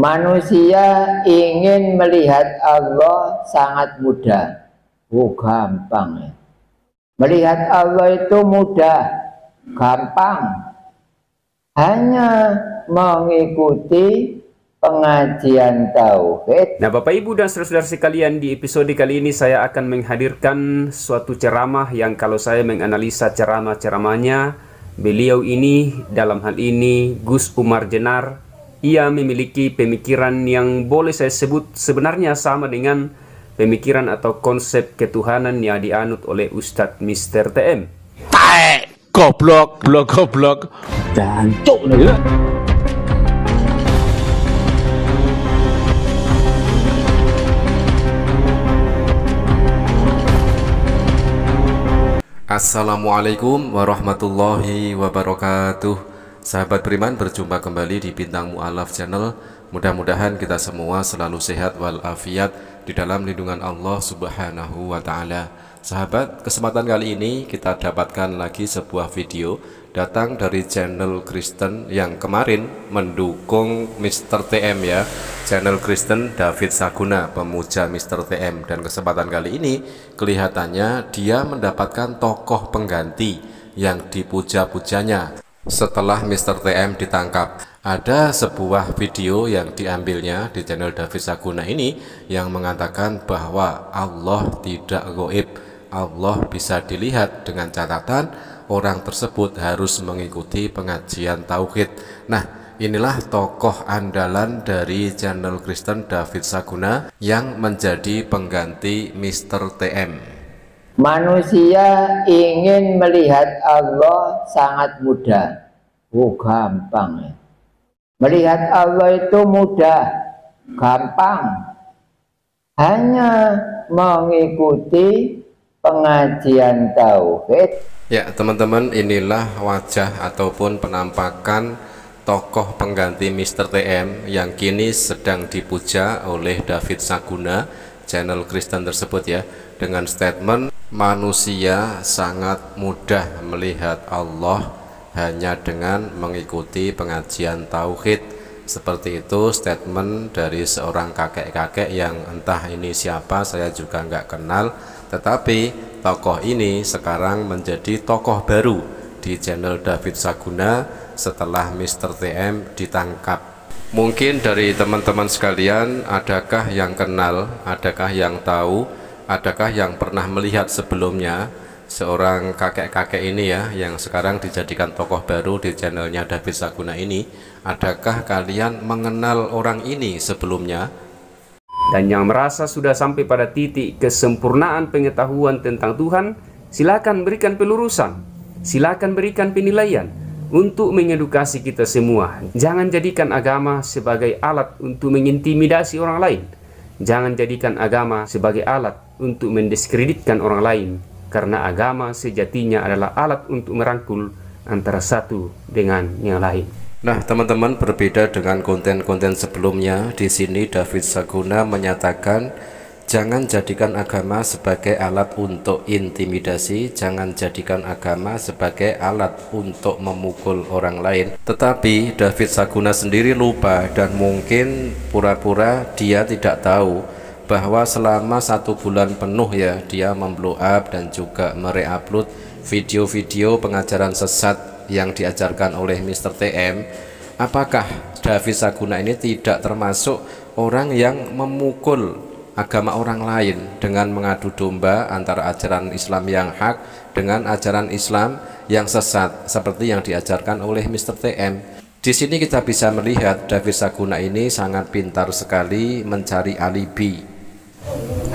Manusia ingin melihat Allah sangat mudah. Oh, gampang ya. Melihat Allah itu mudah, gampang. Hanya mengikuti pengajian tauhid. Nah, Bapak Ibu dan saudara-saudara sekalian, di episode kali ini saya akan menghadirkan suatu ceramah yang kalau saya menganalisa ceramah-ceramahnya, beliau ini dalam hal ini Gus Umar Jenar ia memiliki pemikiran yang boleh saya sebut sebenarnya sama dengan pemikiran atau konsep ketuhanan yang dianut oleh Ustadz Mr. TM. Tae, goblok, goblok, goblok. dan lagi. Ya. Assalamualaikum warahmatullahi wabarakatuh Sahabat Beriman berjumpa kembali di Bintang Mu'alaf Channel Mudah-mudahan kita semua selalu sehat walafiat di dalam lindungan Allah Subhanahu wa taala. Sahabat, kesempatan kali ini kita dapatkan lagi sebuah video datang dari channel Kristen yang kemarin mendukung Mr. TM ya. Channel Kristen David Saguna pemuja Mr. TM dan kesempatan kali ini kelihatannya dia mendapatkan tokoh pengganti yang dipuja-pujanya setelah Mr. TM ditangkap. Ada sebuah video yang diambilnya di channel David Saguna ini yang mengatakan bahwa Allah tidak goib. Allah bisa dilihat dengan catatan orang tersebut harus mengikuti pengajian Tauhid. Nah, inilah tokoh andalan dari channel Kristen David Saguna yang menjadi pengganti Mr. TM. Manusia ingin melihat Allah sangat mudah. Oh, gampang ya. Melihat Allah itu mudah, gampang. Hanya mengikuti pengajian tauhid. Ya, teman-teman, inilah wajah ataupun penampakan tokoh pengganti Mr. TM yang kini sedang dipuja oleh David Saguna, channel Kristen tersebut ya, dengan statement manusia sangat mudah melihat Allah hanya dengan mengikuti pengajian tauhid. Seperti itu statement dari seorang kakek-kakek yang entah ini siapa saya juga nggak kenal. Tetapi tokoh ini sekarang menjadi tokoh baru di channel David Saguna setelah Mr. TM ditangkap. Mungkin dari teman-teman sekalian adakah yang kenal, adakah yang tahu adakah yang pernah melihat sebelumnya seorang kakek-kakek ini ya yang sekarang dijadikan tokoh baru di channelnya David Saguna ini adakah kalian mengenal orang ini sebelumnya dan yang merasa sudah sampai pada titik kesempurnaan pengetahuan tentang Tuhan silakan berikan pelurusan silakan berikan penilaian untuk mengedukasi kita semua jangan jadikan agama sebagai alat untuk mengintimidasi orang lain jangan jadikan agama sebagai alat untuk mendiskreditkan orang lain karena agama sejatinya adalah alat untuk merangkul antara satu dengan yang lain. Nah, teman-teman, berbeda dengan konten-konten sebelumnya, di sini David Saguna menyatakan jangan jadikan agama sebagai alat untuk intimidasi, jangan jadikan agama sebagai alat untuk memukul orang lain. Tetapi David Saguna sendiri lupa dan mungkin pura-pura dia tidak tahu bahwa selama satu bulan penuh ya dia memblow up dan juga mereupload video-video pengajaran sesat yang diajarkan oleh Mr. TM apakah David Saguna ini tidak termasuk orang yang memukul agama orang lain dengan mengadu domba antara ajaran Islam yang hak dengan ajaran Islam yang sesat seperti yang diajarkan oleh Mr. TM. Di sini kita bisa melihat David Saguna ini sangat pintar sekali mencari alibi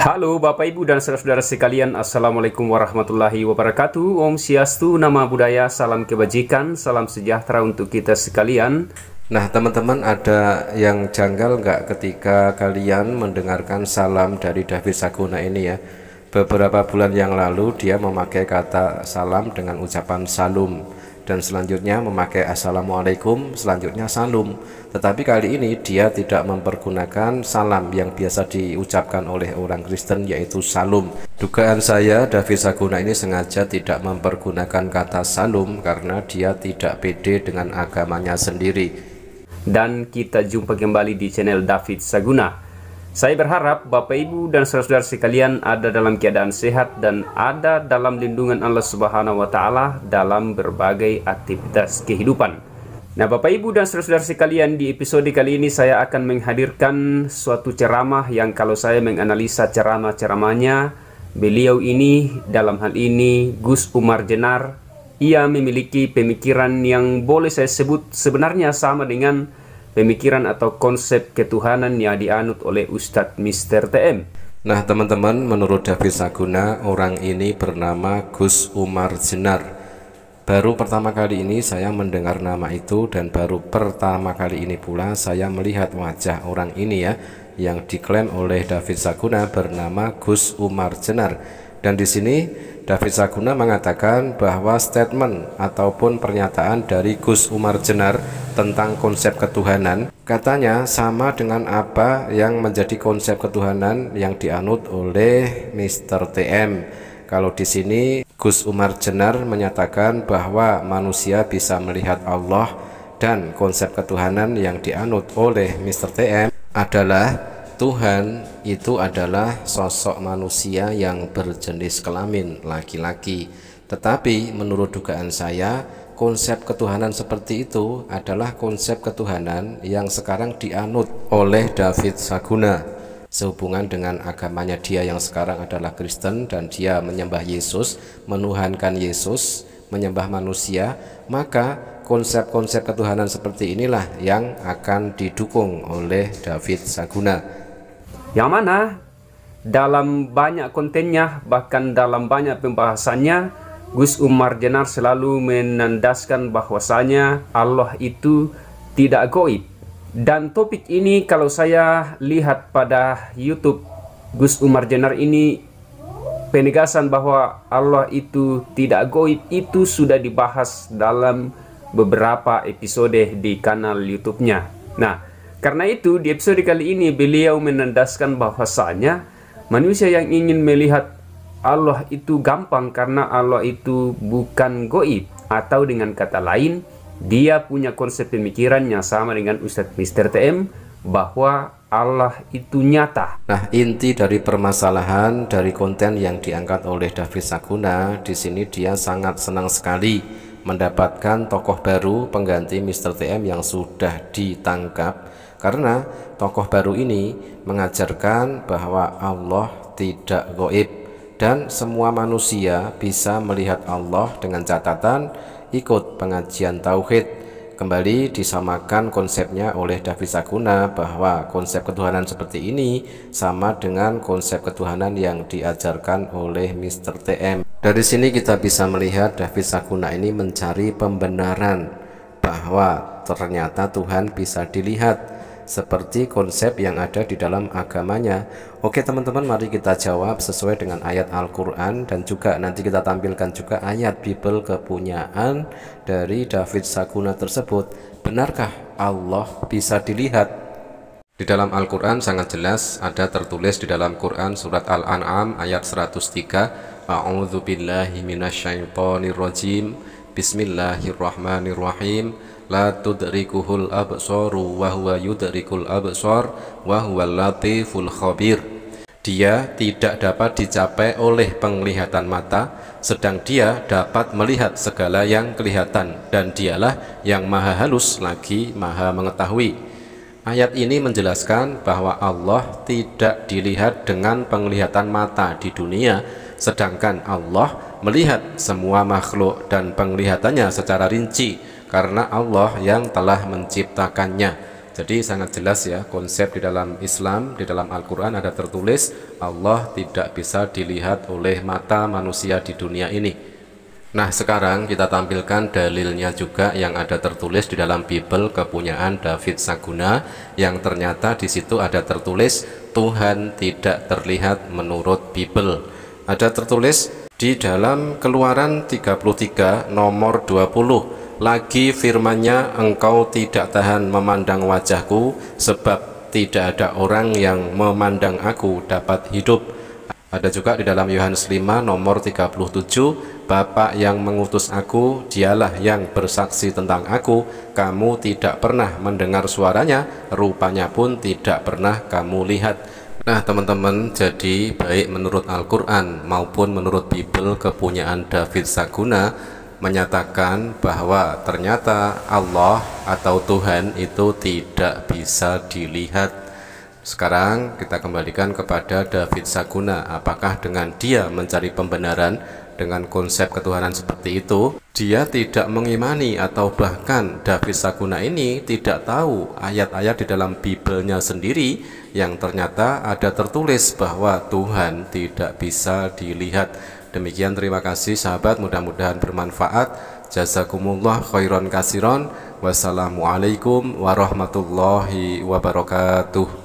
Halo Bapak Ibu dan saudara-saudara sekalian Assalamualaikum warahmatullahi wabarakatuh Om siastu Nama Budaya, Salam Kebajikan, Salam Sejahtera untuk kita sekalian Nah teman-teman ada yang janggal nggak ketika kalian mendengarkan salam dari David Saguna ini ya Beberapa bulan yang lalu dia memakai kata salam dengan ucapan salum dan selanjutnya memakai assalamualaikum, selanjutnya salam. Tetapi kali ini dia tidak mempergunakan salam yang biasa diucapkan oleh orang Kristen yaitu salam. Dugaan saya David Saguna ini sengaja tidak mempergunakan kata salam karena dia tidak pede dengan agamanya sendiri. Dan kita jumpa kembali di channel David Saguna. Saya berharap Bapak Ibu dan saudara-saudara sekalian ada dalam keadaan sehat dan ada dalam lindungan Allah Subhanahu wa taala dalam berbagai aktivitas kehidupan. Nah, Bapak Ibu dan saudara-saudara sekalian, di episode kali ini saya akan menghadirkan suatu ceramah yang kalau saya menganalisa ceramah-ceramahnya, beliau ini dalam hal ini Gus Umar Jenar, ia memiliki pemikiran yang boleh saya sebut sebenarnya sama dengan pemikiran atau konsep ketuhanan yang dianut oleh Ustadz Mister TM. Nah teman-teman, menurut David Saguna, orang ini bernama Gus Umar Jenar. Baru pertama kali ini saya mendengar nama itu dan baru pertama kali ini pula saya melihat wajah orang ini ya yang diklaim oleh David Saguna bernama Gus Umar Jenar dan di sini David Saguna mengatakan bahwa statement ataupun pernyataan dari Gus Umar Jenar tentang konsep ketuhanan katanya sama dengan apa yang menjadi konsep ketuhanan yang dianut oleh Mr. TM. Kalau di sini Gus Umar Jenar menyatakan bahwa manusia bisa melihat Allah dan konsep ketuhanan yang dianut oleh Mr. TM adalah Tuhan itu adalah sosok manusia yang berjenis kelamin laki-laki. Tetapi menurut dugaan saya, konsep ketuhanan seperti itu adalah konsep ketuhanan yang sekarang dianut oleh David Saguna sehubungan dengan agamanya dia yang sekarang adalah Kristen dan dia menyembah Yesus, menuhankan Yesus, menyembah manusia, maka konsep-konsep ketuhanan seperti inilah yang akan didukung oleh David Saguna. Yang mana dalam banyak kontennya bahkan dalam banyak pembahasannya Gus Umar Jenar selalu menandaskan bahwasanya Allah itu tidak goib. Dan topik ini kalau saya lihat pada YouTube Gus Umar Jenar ini penegasan bahwa Allah itu tidak goib itu sudah dibahas dalam beberapa episode di kanal YouTube-nya. Nah, karena itu di episode kali ini beliau menandaskan bahwasanya manusia yang ingin melihat Allah itu gampang karena Allah itu bukan goib atau dengan kata lain dia punya konsep pemikiran yang sama dengan Ustadz Mr. TM bahwa Allah itu nyata. Nah, inti dari permasalahan dari konten yang diangkat oleh David Saguna di sini dia sangat senang sekali mendapatkan tokoh baru pengganti Mr. TM yang sudah ditangkap karena tokoh baru ini mengajarkan bahwa Allah tidak goib dan semua manusia bisa melihat Allah dengan catatan ikut pengajian Tauhid kembali disamakan konsepnya oleh David Saguna bahwa konsep ketuhanan seperti ini sama dengan konsep ketuhanan yang diajarkan oleh Mr. TM. Dari sini kita bisa melihat David Saguna ini mencari pembenaran bahwa ternyata Tuhan bisa dilihat seperti konsep yang ada di dalam agamanya. Oke teman-teman mari kita jawab sesuai dengan ayat Al-Quran dan juga nanti kita tampilkan juga ayat Bible kepunyaan dari David Sakuna tersebut. Benarkah Allah bisa dilihat? Di dalam Al-Quran sangat jelas ada tertulis di dalam Quran surat Al-An'am ayat 103 A'udzubillahiminasyaitonirrojim Bismillahirrahmanirrahim la tudrikuhul absaru wa huwa yudrikul absar wa huwal latiful khabir dia tidak dapat dicapai oleh penglihatan mata sedang dia dapat melihat segala yang kelihatan dan dialah yang maha halus lagi maha mengetahui Ayat ini menjelaskan bahwa Allah tidak dilihat dengan penglihatan mata di dunia, sedangkan Allah melihat semua makhluk dan penglihatannya secara rinci karena Allah yang telah menciptakannya. Jadi sangat jelas ya konsep di dalam Islam, di dalam Al-Quran ada tertulis Allah tidak bisa dilihat oleh mata manusia di dunia ini. Nah sekarang kita tampilkan dalilnya juga yang ada tertulis di dalam Bible kepunyaan David Saguna yang ternyata di situ ada tertulis Tuhan tidak terlihat menurut Bible. Ada tertulis di dalam Keluaran 33 nomor 20 lagi firmannya engkau tidak tahan memandang wajahku sebab tidak ada orang yang memandang aku dapat hidup ada juga di dalam Yohanes 5 nomor 37 Bapak yang mengutus aku dialah yang bersaksi tentang aku kamu tidak pernah mendengar suaranya rupanya pun tidak pernah kamu lihat Nah teman-teman jadi baik menurut Al-Quran maupun menurut Bible kepunyaan David Saguna menyatakan bahwa ternyata Allah atau Tuhan itu tidak bisa dilihat. Sekarang kita kembalikan kepada David Saguna. Apakah dengan dia mencari pembenaran dengan konsep ketuhanan seperti itu, dia tidak mengimani atau bahkan David Saguna ini tidak tahu ayat-ayat di dalam Bibelnya sendiri yang ternyata ada tertulis bahwa Tuhan tidak bisa dilihat Demikian terima kasih sahabat, mudah-mudahan bermanfaat. Jazakumullah khairan kasiron. Wassalamualaikum warahmatullahi wabarakatuh.